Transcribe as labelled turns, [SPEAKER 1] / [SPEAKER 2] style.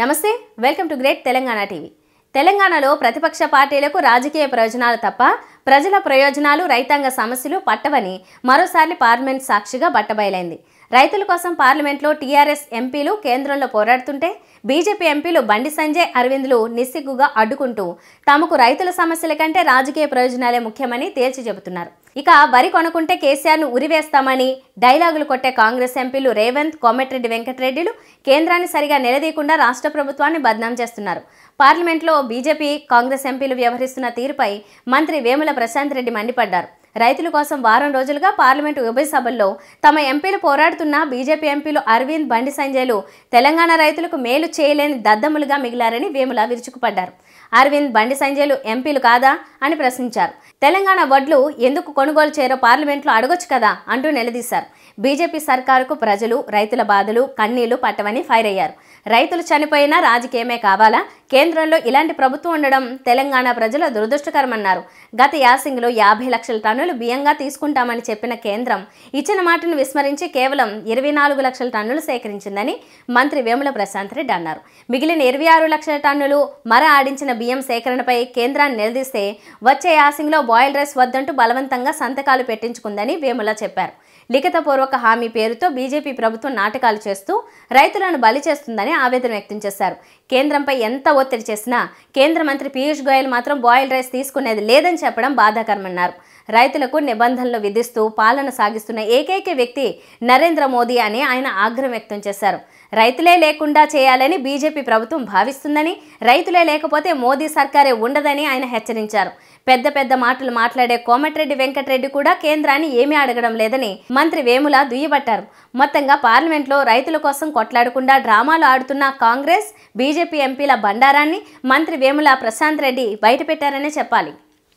[SPEAKER 1] నమస్తే welcome to Great Telangana TV తెలంగాణలో ప్రతిపక్ష పార్టీలకు రాజకీయ ప్రయోజనాలు తప్ప ప్రజల ప్రయోజనాలు రైతాంగ సమస్యలు పట్టవని మరోసారి పార్లమెంట్ సాక్షిగా బట్టబయలైంది రైతుల కోసం పార్లమెంట్లో టీఆర్ఎస్ ఎంపీలు కేంద్రంలో పోరాడుతుంటే బీజేపీ ఎంపీలు బండి సంజయ్ అరవింద్లు నిస్సిగ్గుగా అడ్డుకుంటూ తమకు రైతుల సమస్యల కంటే రాజకీయ ప్రయోజనాలే ముఖ్యమని తేల్చి చెబుతున్నారు ఇక వరి కొనుక్కుంటే కేసీఆర్ను ఉరివేస్తామని డైలాగులు కొట్టే కాంగ్రెస్ ఎంపీలు రేవంత్ కోమటిరెడ్డి వెంకటరెడ్డిలు కేంద్రాన్ని సరిగా నిలదీయకుండా రాష్ట్ర ప్రభుత్వాన్ని బద్నాం చేస్తున్నారు పార్లమెంట్లో బీజేపీ కాంగ్రెస్ ఎంపీలు వ్యవహరిస్తున్న తీరుపై మంత్రి వేముల ప్రశాంత్ రెడ్డి మండిపడ్డారు రైతుల కోసం వారం రోజులుగా పార్లమెంటు ఉభయ సభల్లో తమ ఎంపీలు పోరాడుతున్న బీజేపీ ఎంపీలు అరవింద్ బండి సంజయ్లు తెలంగాణ రైతులకు మేలు చేయలేని దద్దములుగా మిగిలారని వేముల విరుచుకుపడ్డారు అరవింద్ బండి సంజయ్లు ఎంపీలు కాదా అని ప్రశ్నించారు తెలంగాణ వడ్లు ఎందుకు కొనుగోలు చేయరో పార్లమెంట్లో అడగొచ్చు కదా అంటూ నిలదీశారు బీజేపీ సర్కారుకు ప్రజలు రైతుల బాధలు కన్నీళ్లు పట్టవని ఫైర్ అయ్యారు రైతులు చనిపోయినా రాజకీయమే కావాలా కేంద్రంలో ఇలాంటి ప్రభుత్వం ఉండడం తెలంగాణ ప్రజల దురదృష్టకరమన్నారు గత యాసింగ్లో యాభై లక్షల టన్నుల టన్నులు బియ్యంగా తీసుకుంటామని చెప్పిన కేంద్రం ఇచ్చిన మాటను విస్మరించి కేవలం ఇరవై నాలుగు లక్షల టన్నులు సేకరించిందని మంత్రి వేముల ప్రశాంత్ రెడ్డి అన్నారు మిగిలిన ఇరవై ఆరు లక్షల టన్నులు మర ఆడించిన బియ్యం సేకరణపై కేంద్రాన్ని నిలదీస్తే వచ్చే యాసింగ్లో బాయిల్ రైస్ వద్దంటూ బలవంతంగా సంతకాలు పెట్టించుకుందని వేముల చెప్పారు లిఖితపూర్వక హామీ పేరుతో బీజేపీ ప్రభుత్వం నాటకాలు చేస్తూ రైతులను బలి చేస్తుందని ఆవేదన వ్యక్తం చేశారు కేంద్రంపై ఎంత ఒత్తిడి చేసినా కేంద్ర మంత్రి పీయూష్ గోయల్ మాత్రం బాయిల్ రైస్ తీసుకునేది లేదని చెప్పడం బాధాకరమన్నారు రైతులకు నిబంధనలు విధిస్తూ పాలన సాగిస్తున్న ఏకైక వ్యక్తి నరేంద్ర మోదీ అని ఆయన ఆగ్రహం వ్యక్తం చేశారు రైతులే లేకుండా చేయాలని బీజేపీ ప్రభుత్వం భావిస్తుందని రైతులే లేకపోతే మోదీ సర్కారే ఉండదని ఆయన హెచ్చరించారు పెద్ద పెద్ద మాటలు మాట్లాడే కోమటిరెడ్డి వెంకటరెడ్డి కూడా కేంద్రాన్ని ఏమీ అడగడం లేదని మంత్రి వేముల దుయ్యబట్టారు మొత్తంగా పార్లమెంట్లో రైతుల కోసం కొట్లాడకుండా డ్రామాలు ఆడుతున్న కాంగ్రెస్ బీజేపీ ఎంపీల బండారాన్ని మంత్రి వేముల ప్రశాంత్ రెడ్డి బయటపెట్టారనే చెప్పాలి